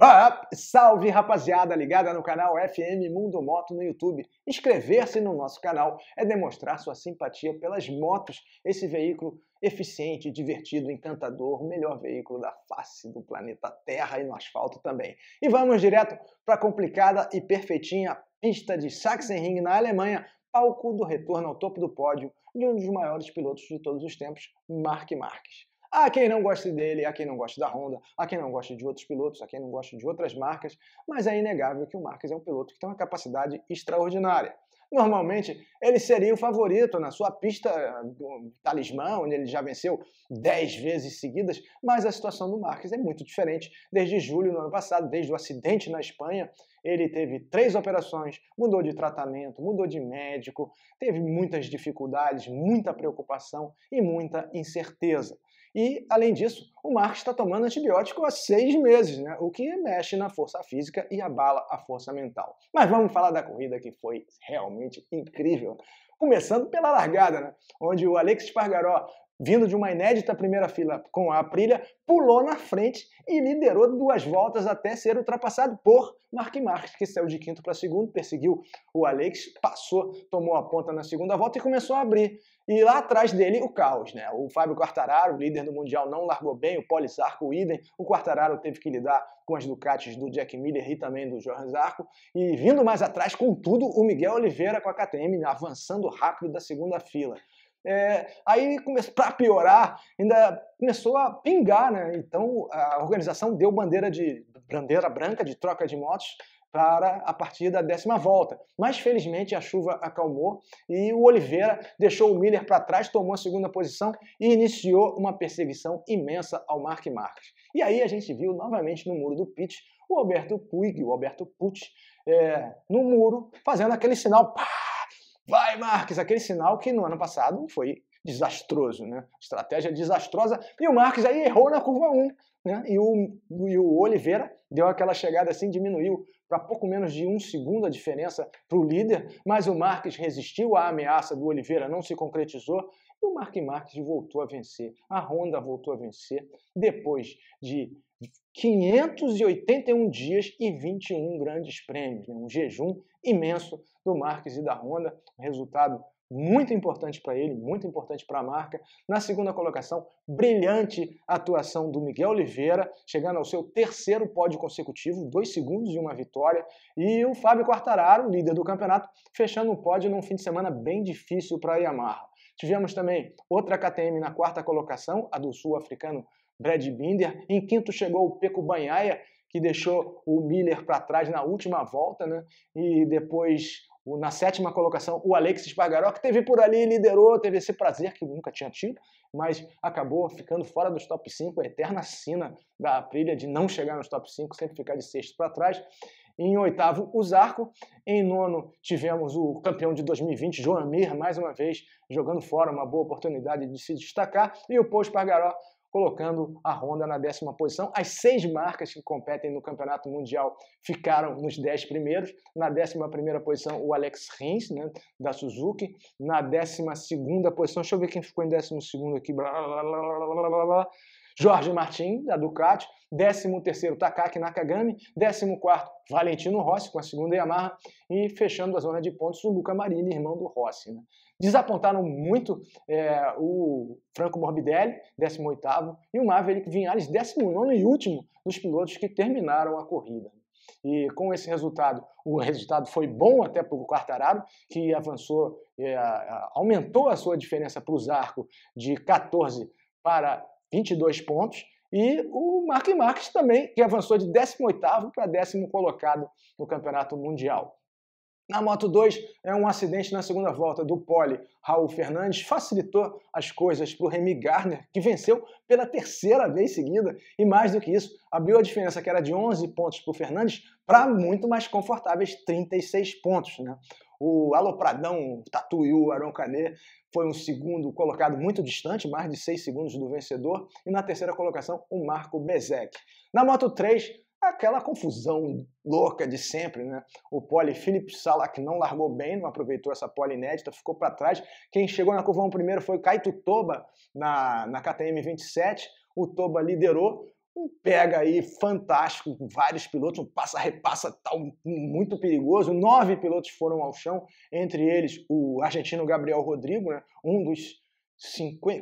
Up. Salve rapaziada ligada no canal FM Mundo Moto no YouTube. Inscrever-se no nosso canal é demonstrar sua simpatia pelas motos, esse veículo eficiente, divertido, encantador, o melhor veículo da face do planeta Terra e no asfalto também. E vamos direto para a complicada e perfeitinha pista de Sachsenring na Alemanha, palco do retorno ao topo do pódio de um dos maiores pilotos de todos os tempos, Mark Marques. Há quem não goste dele, há quem não goste da Honda, há quem não goste de outros pilotos, há quem não goste de outras marcas, mas é inegável que o Marques é um piloto que tem uma capacidade extraordinária. Normalmente, ele seria o favorito na sua pista eh, do talismã, onde ele já venceu 10 vezes seguidas, mas a situação do Marques é muito diferente. Desde julho do ano passado, desde o acidente na Espanha, ele teve três operações, mudou de tratamento, mudou de médico, teve muitas dificuldades, muita preocupação e muita incerteza. E, além disso, o Marcos está tomando antibiótico há seis meses, né? o que mexe na força física e abala a força mental. Mas vamos falar da corrida que foi realmente incrível. Começando pela largada, né? onde o Alex Espargaró vindo de uma inédita primeira fila com a Aprilia, pulou na frente e liderou duas voltas até ser ultrapassado por Mark Marques, que saiu de quinto para segundo, perseguiu o Alex, passou, tomou a ponta na segunda volta e começou a abrir. E lá atrás dele, o caos, né? O Fábio Quartararo, líder do Mundial, não largou bem, o Policarpo, o idem. O Quartararo teve que lidar com as Ducatis do Jack Miller e também do Jorge Zarco. E vindo mais atrás, com tudo, o Miguel Oliveira com a KTM avançando rápido da segunda fila. É, aí, para piorar, ainda começou a pingar, né? Então, a organização deu bandeira, de, bandeira branca de troca de motos para a partir da décima volta. Mas, felizmente, a chuva acalmou e o Oliveira deixou o Miller para trás, tomou a segunda posição e iniciou uma perseguição imensa ao Mark Marques. E aí a gente viu novamente no muro do pit o Alberto Puig, o Alberto Pucci, é, no muro, fazendo aquele sinal, pá, Vai, Marques! Aquele sinal que no ano passado foi desastroso, né? Estratégia desastrosa. E o Marques aí errou na curva 1, né? E o, e o Oliveira deu aquela chegada assim, diminuiu para pouco menos de um segundo a diferença para o líder, mas o Marques resistiu à ameaça do Oliveira, não se concretizou e o Mark Marques voltou a vencer. A Honda voltou a vencer depois de 581 dias e 21 grandes prêmios, né? um jejum imenso do Marques e da Honda, um resultado muito importante para ele, muito importante para a marca. Na segunda colocação, brilhante atuação do Miguel Oliveira, chegando ao seu terceiro pódio consecutivo, dois segundos e uma vitória. E o Fábio Quartararo, líder do campeonato, fechando o pódio num fim de semana bem difícil para a Yamaha. Tivemos também outra KTM na quarta colocação, a do sul-africano Brad Binder. Em quinto chegou o Peco Banhaia, que deixou o Miller para trás na última volta, né? E depois, na sétima colocação, o Alexis Bagaró, que teve por ali, liderou, teve esse prazer que nunca tinha tido, mas acabou ficando fora dos top 5, a eterna sina da Aprilia de não chegar nos top 5, sempre ficar de sexto para trás. Em oitavo, o Zarco. Em nono, tivemos o campeão de 2020, João Mir, mais uma vez jogando fora, uma boa oportunidade de se destacar. E o Paul Espargaró colocando a Honda na décima posição. As seis marcas que competem no Campeonato Mundial ficaram nos dez primeiros. Na décima primeira posição, o Alex Rins, né, da Suzuki. Na décima segunda posição, deixa eu ver quem ficou em décimo segundo aqui. Blá, blá, blá, blá, blá, blá, blá. Jorge Martin, da Ducati, 13º Takaki Nakagami, 14º Valentino Rossi com a segunda Yamaha e fechando a zona de pontos o Luca Marini, irmão do Rossi. Né? Desapontaram muito é, o Franco Morbidelli, 18º, e o Maverick Vinhares, 19º e último dos pilotos que terminaram a corrida. E com esse resultado, o resultado foi bom até para o Quartararo, que avançou, é, aumentou a sua diferença para o Zarco de 14 para 22 pontos. E o Mark Marques também, que avançou de 18º para décimo colocado no Campeonato Mundial. Na Moto 2, é um acidente na segunda volta do pole. Raul Fernandes facilitou as coisas para o Remy Gardner, que venceu pela terceira vez seguida, e mais do que isso, abriu a diferença que era de 11 pontos para o Fernandes para muito mais confortáveis 36 pontos. Né? O Alopradão, o Aron Canet foi um segundo colocado muito distante, mais de seis segundos do vencedor. E na terceira colocação, o Marco Bezek. Na Moto 3, aquela confusão louca de sempre, né? O pole Felipe Sala, que não largou bem, não aproveitou essa pole inédita, ficou para trás. Quem chegou na curva 1 primeiro foi Kaito Toba, na, na KTM 27. O Toba liderou, um pega aí fantástico, vários pilotos, um passa-repassa tal, muito perigoso. Nove pilotos foram ao chão, entre eles o argentino Gabriel Rodrigo, né, um dos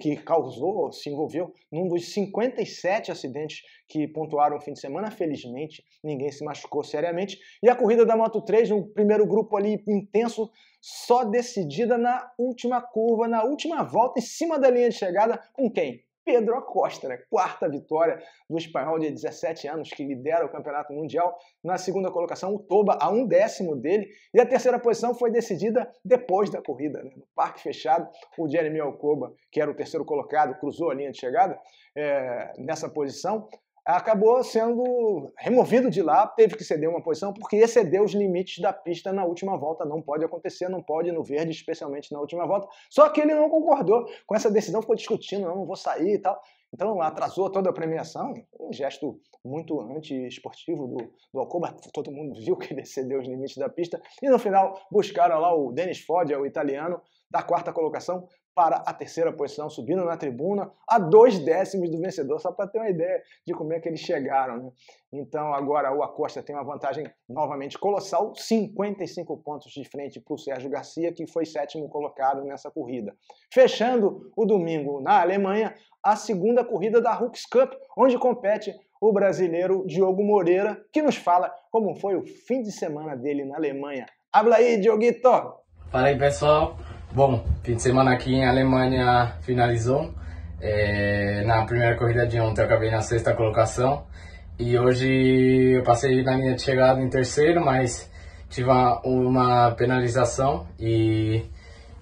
que causou, se envolveu num dos 57 acidentes que pontuaram o fim de semana. Felizmente, ninguém se machucou seriamente. E a corrida da Moto 3, um primeiro grupo ali intenso, só decidida na última curva, na última volta, em cima da linha de chegada, com quem? Pedro Acosta, né? quarta vitória do espanhol de 17 anos, que lidera o Campeonato Mundial. Na segunda colocação, o Toba, a um décimo dele. E a terceira posição foi decidida depois da corrida, né? no parque fechado. O Jeremy Alcoba, que era o terceiro colocado, cruzou a linha de chegada é, nessa posição acabou sendo removido de lá, teve que ceder uma posição, porque excedeu os limites da pista na última volta. Não pode acontecer, não pode no verde, especialmente na última volta. Só que ele não concordou com essa decisão, ficou discutindo, não, não vou sair e tal. Então atrasou toda a premiação, um gesto muito anti-esportivo do, do Alcoba. Todo mundo viu que ele excedeu os limites da pista. E no final buscaram lá o Dennis é o italiano, da quarta colocação, para a terceira posição, subindo na tribuna, a dois décimos do vencedor, só para ter uma ideia de como é que eles chegaram. Né? Então agora o Acosta tem uma vantagem novamente colossal, 55 pontos de frente para o Sérgio Garcia, que foi sétimo colocado nessa corrida. Fechando o domingo na Alemanha, a segunda corrida da Hooks Cup, onde compete o brasileiro Diogo Moreira, que nos fala como foi o fim de semana dele na Alemanha. Habla aí, Dioguito! Fala aí, pessoal! Bom, fim de semana aqui em Alemanha finalizou. É, na primeira corrida de ontem eu acabei na sexta colocação. E hoje eu passei na linha de chegada em terceiro, mas tive uma, penalização e,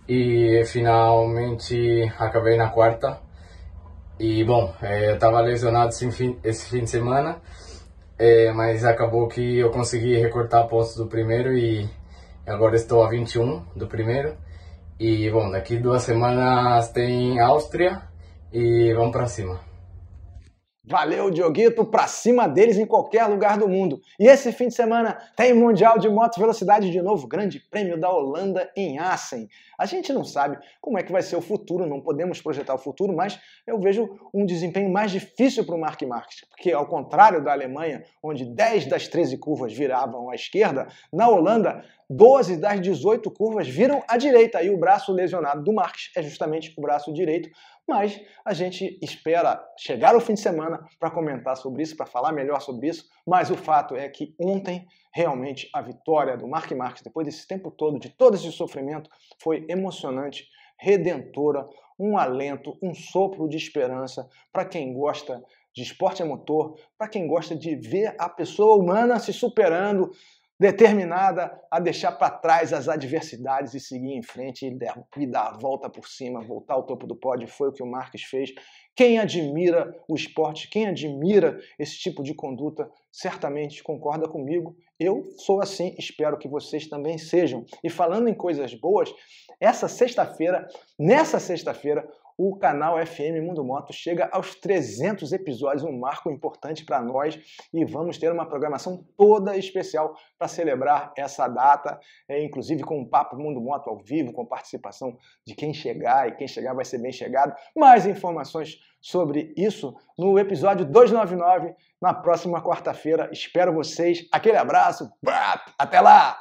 e finalmente acabei na quarta. E bom, é, eu estava lesionado esse fim, esse fim de semana. É, mas acabou que eu consegui recortar pontos do primeiro e agora estou a 21 do primeiro e bom, daqui duas semanas tem Áustria e vamos para cima. Valeu, Dioguito, pra cima deles em qualquer lugar do mundo. E esse fim de semana tem Mundial de Moto Velocidade de novo, Grande Prêmio da Holanda em Assen. A gente não sabe como é que vai ser o futuro, não podemos projetar o futuro, mas eu vejo um desempenho mais difícil para o Mark Marquez porque ao contrário da Alemanha, onde 10 das 13 curvas viravam à esquerda, na Holanda 12 das 18 curvas viram à direita e o braço lesionado do Marques é justamente o braço direito, mas a gente espera chegar o fim de semana para comentar sobre isso, para falar melhor sobre isso. Mas o fato é que ontem, realmente, a vitória do Mark Marques, depois desse tempo todo, de todo esse sofrimento, foi emocionante, redentora, um alento, um sopro de esperança para quem gosta de esporte a motor, para quem gosta de ver a pessoa humana se superando, determinada a deixar para trás as adversidades e seguir em frente e dar a volta por cima, voltar ao topo do pódio. Foi o que o Marques fez. Quem admira o esporte, quem admira esse tipo de conduta, certamente concorda comigo. Eu sou assim, espero que vocês também sejam. E falando em coisas boas, essa sexta-feira, nessa sexta-feira, o canal FM Mundo Moto chega aos 300 episódios, um marco importante para nós e vamos ter uma programação toda especial para celebrar essa data, é, inclusive com um papo Mundo Moto ao vivo, com participação de quem chegar e quem chegar vai ser bem chegado. Mais informações sobre isso no episódio 299 na próxima quarta-feira. Espero vocês. Aquele abraço. Até lá.